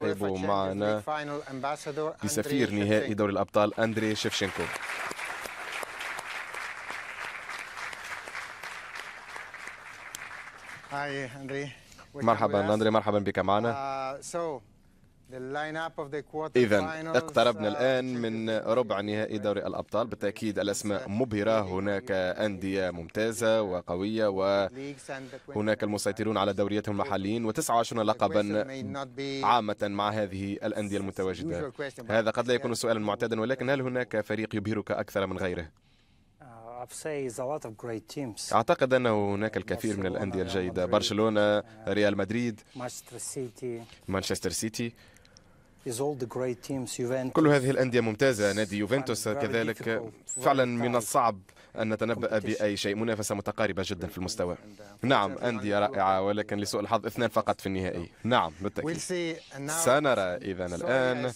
طيبوا معنا بسفير نهائي دوري الأبطال أندري شيفشينكو مرحبا أندري مرحبا بك معنا uh, إذا اقتربنا uh, الآن من ربع نهائي دوري الأبطال بالتأكيد الأسماء uh, مبهرة هناك أندية ممتازة وقوية وهناك المسيطرون على دوريتهم المحليين و29 لقبا عامة مع هذه الأندية المتواجدة هذا قد لا يكون سؤالا معتادا ولكن هل هناك فريق يبهرك أكثر من غيره؟ uh, أعتقد أنه هناك الكثير من الأندية الجيدة برشلونة ريال مدريد مانشستر سيتي كل هذه الأندية ممتازة نادي يوفنتوس كذلك فعلا من الصعب أن نتنبأ بأي شيء منافسة متقاربة جدا في المستوى uh, نعم أندية رائعة ولكن لسوء الحظ اثنان فقط في النهائي نعم بالتأكيد سنرى إذا الآن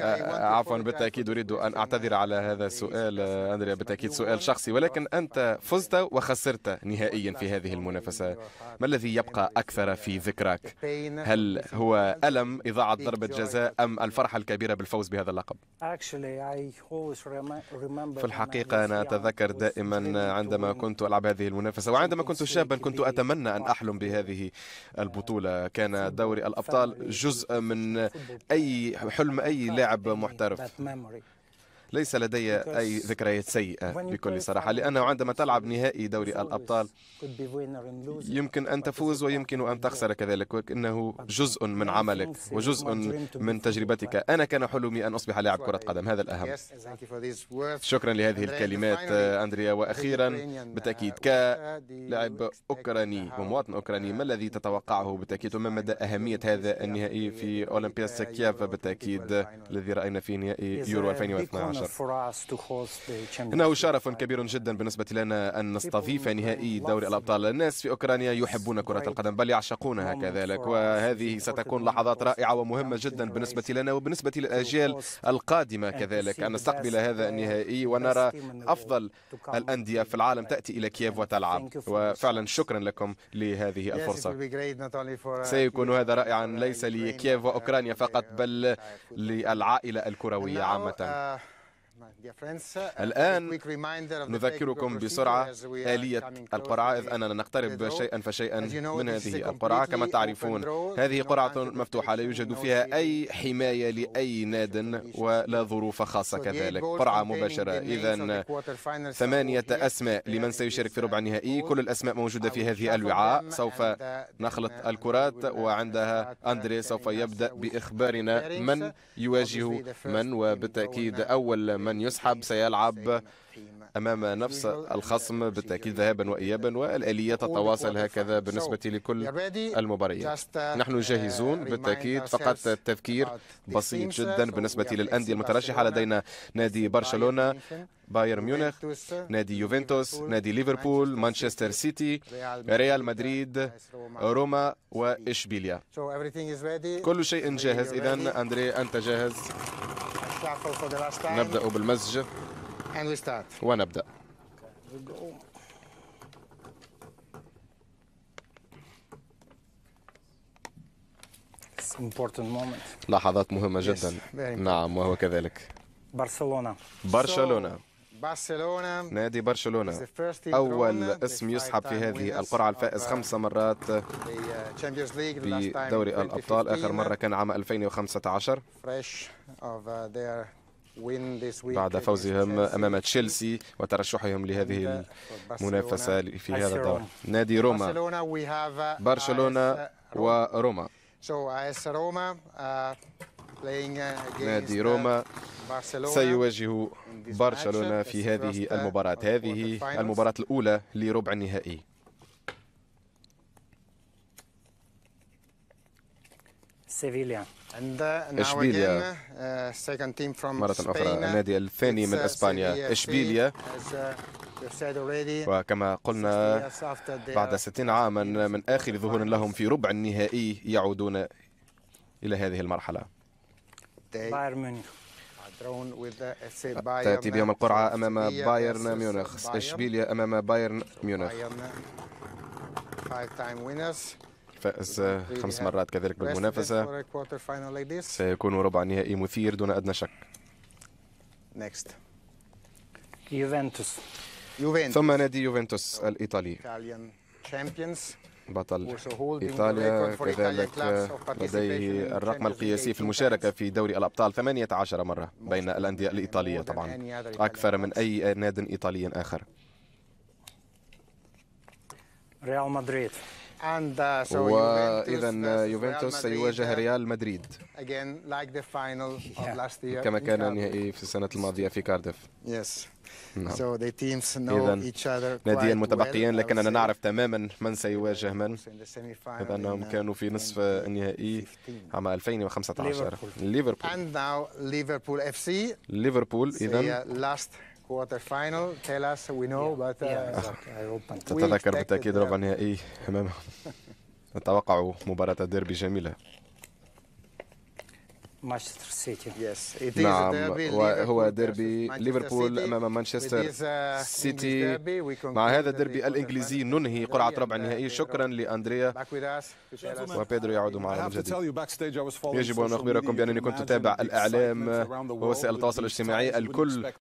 آه، آه، عفوا بالتأكيد أريد أن أعتذر على هذا السؤال آه، أندريا بالتأكيد سؤال شخصي ولكن أنت فزت وخسرت نهائيا في هذه المنافسة ما الذي يبقى أكثر في ذكرك هل هو ألم إضاعة ضربة جزاء أم الفرحة الكبيرة بالفوز بهذا اللقب؟ في الحقيقة أنا أتذكر دائما عندما كنت ألعب هذه المنافسة وعندما كنت شابا كنت أتمنى أن أحلم بهذه البطولة uh, كان دوري الأبطال جزء من أي حلم أي لاعب محترف ليس لدي أي ذكريات سيئة بكل صراحة لأنه عندما تلعب نهائي دوري الأبطال يمكن أن تفوز ويمكن أن تخسر كذلك وإنه جزء من عملك وجزء من تجربتك أنا كان حلمي أن أصبح لاعب كرة قدم هذا الأهم شكرا لهذه الكلمات أندريا وأخيرا uh, بالتأكيد uh, كلاعب أوكراني uh, ومواطن أوكراني ما الذي تتوقعه بالتأكيد وما مدى أهمية هذا النهائي في أولمبياد كييف بالتأكيد الذي رأينا في نهائي يورو 2012 مصر إنه شرف كبير جدا بالنسبة لنا أن نستضيف نهائي دوري الأبطال الناس في أوكرانيا يحبون كرة القدم بل يعشقونها كذلك وهذه ستكون لحظات رائعة ومهمة جدا بالنسبة لنا وبالنسبة للأجيال القادمة كذلك أن نستقبل هذا النهائي ونرى أفضل الأندية في العالم تأتي إلى كييف وتلعب وفعلا شكرا لكم لهذه الفرصة سيكون هذا رائعا ليس لكييف وأوكرانيا فقط بل للعائلة الكروية عامة Uh, الآن نذكركم بسرعة آلية القرعة إذ أننا نقترب شيئا فشيئا من هذه القرعة كما تعرفون هذه قرعة مفتوحة لا يوجد فيها أي حماية لأي ناد ولا ظروف خاصة كذلك قرعة مباشرة إذا ثمانية أسماء لمن سيشارك في ربع النهائي كل الأسماء موجودة في هذه الوعاء سوف uh, نخلط uh, الكرات وعندها أندري سوف يبدأ بإخبارنا من يواجه من وبالتأكيد أول من يسحب سيلعب أمام نفس الخصم بالتأكيد ذهابا وإيابا والآلية تتواصل هكذا بالنسبة لكل المباريات نحن جاهزون بالتأكيد فقط تذكير بسيط جدا بالنسبة للأندية المترشحة لدينا نادي برشلونة بايرن ميونخ نادي يوفنتوس نادي ليفربول مانشستر سيتي ريال مدريد روما وإشبيليا كل شيء جاهز إذا أندري أنت جاهز نبدأ بالمزج ونبدأ لحظات مهمة جدا نعم وهو كذلك برشلونة برشلونة نادي برشلونة أول اسم يسحب في هذه القرعة الفائز uh, خمس مرات في uh, دوري الأبطال آخر مرة كان عام 2015 uh, بعد فوزهم أمام تشيلسي وترشحهم لهذه المنافسة في هذا الدور نادي روما برشلونة وروما نادي uh, روما سيواجه برشلونة في هذه uh, المباراة هذه المباراة الأولى لربع النهائي سيفيليا uh, اشبيليا مرة أخرى النادي الثاني من إسبانيا اشبيليا وكما قلنا بعد 60 عاما من آخر ظهور لهم في ربع النهائي يعودون إلى هذه المرحلة بايرن ميونخ تأتي بيوم القرعة أمام بايرن ميونخ إشبيليا أمام بايرن ميونخ فاز خمس مرات كذلك بالمنافسة سيكون ربع نهائي مثير دون أدنى شك يوفنتوس ثم نادي يوفنتوس الإيطالي بطل إيطاليا كذلك لديه الرقم القياسي في المشاركة في دوري الأبطال 18 مرة بين الأندية الإيطالية طبعا يعني أكثر من أي ناد إيطالي آخر ريال مدريد Uh, وإذا يوفنتوس سيواجه uh, ريال مدريد كما كان النهائي في السنة الماضية في كاردف نعم. إذا ناديين متبقيان لكننا نعرف تماما من سيواجه من إذا أنهم uh, كانوا في نصف النهائي عام 2015 ليفربول ليفربول إذا quarter final. Tell us, we know, yeah. but uh, yeah. I تتذكر بالتأكيد ربع نهائي إيه أمامهم. نتوقع مباراة ديربي جميلة. مانشستر سيتي نعم وهو ديربي ليفربول امام مانشستر سيتي uh, مع هذا الديربي الانجليزي ننهي قرعه ربع النهائي شكرا لاندريا وبيدرو يعود معنا من جديد يجب ان اخبركم بانني كنت اتابع الاعلام ووسائل التواصل الاجتماعي الكل